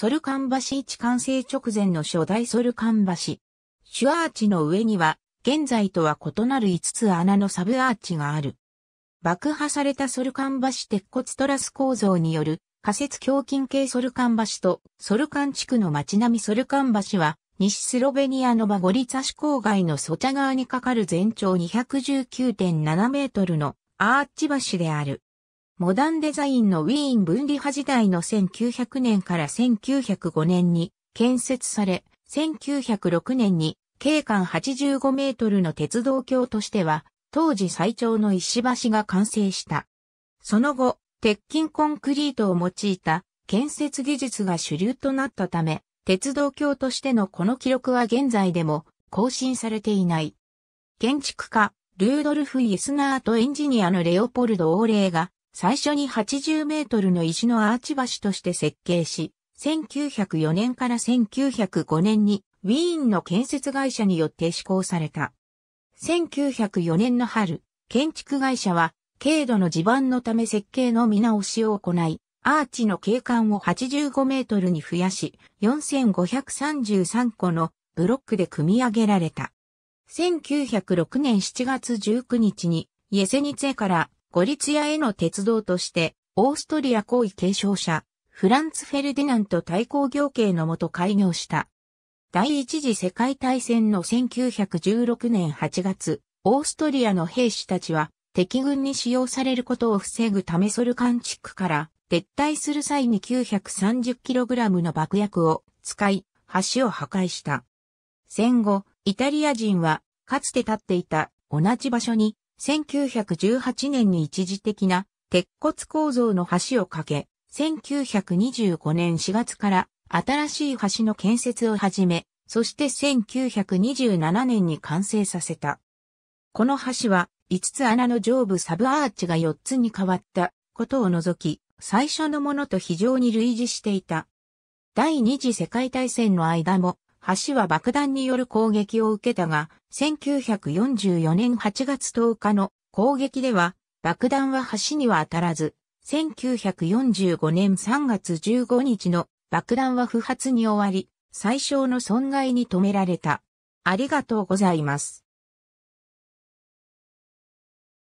ソルカン橋一完成直前の初代ソルカン橋。主アーチの上には、現在とは異なる5つ穴のサブアーチがある。爆破されたソルカン橋鉄骨トラス構造による仮設胸筋系ソルカン橋とソルカン地区の街並みソルカン橋は西スロベニアのバゴリツァ市郊外のソチャ川に架かる全長219.7メートルのアーチ橋である。モダンデザインのウィーン分離派時代の1900年から1905年に建設され、1906年に景観85メートルの鉄道橋としては、当時最長の石橋が完成した。その後、鉄筋コンクリートを用いた建設技術が主流となったため、鉄道橋としてのこの記録は現在でも更新されていない。建築家、ルードルフ・イスナーとエンジニアのレオポルド・オーレイが最初に80メートルの石のアーチ橋として設計し、1904年から1905年にウィーンの建設会社によって施行された。1904年の春、建築会社は、軽度の地盤のため設計の見直しを行い、アーチの景観を85メートルに増やし、4533個のブロックで組み上げられた。1906年7月19日に、イエセニツェからゴリツィアへの鉄道として、オーストリア皇位継承者、フランツ・フェルディナント対抗行慶のもと開業した。第一次世界大戦の1916年8月、オーストリアの兵士たちは敵軍に使用されることを防ぐためソルカン地区から撤退する際に 930kg の爆薬を使い、橋を破壊した。戦後、イタリア人はかつて立っていた同じ場所に1918年に一時的な鉄骨構造の橋を架け、1925年4月から新しい橋の建設を始め、そして1927年に完成させた。この橋は5つ穴の上部サブアーチが4つに変わったことを除き、最初のものと非常に類似していた。第二次世界大戦の間も橋は爆弾による攻撃を受けたが、1944年8月10日の攻撃では、爆弾は橋には当たらず、1945年3月15日の爆弾は不発に終わり、最小の損害に止められた。ありがとうございます。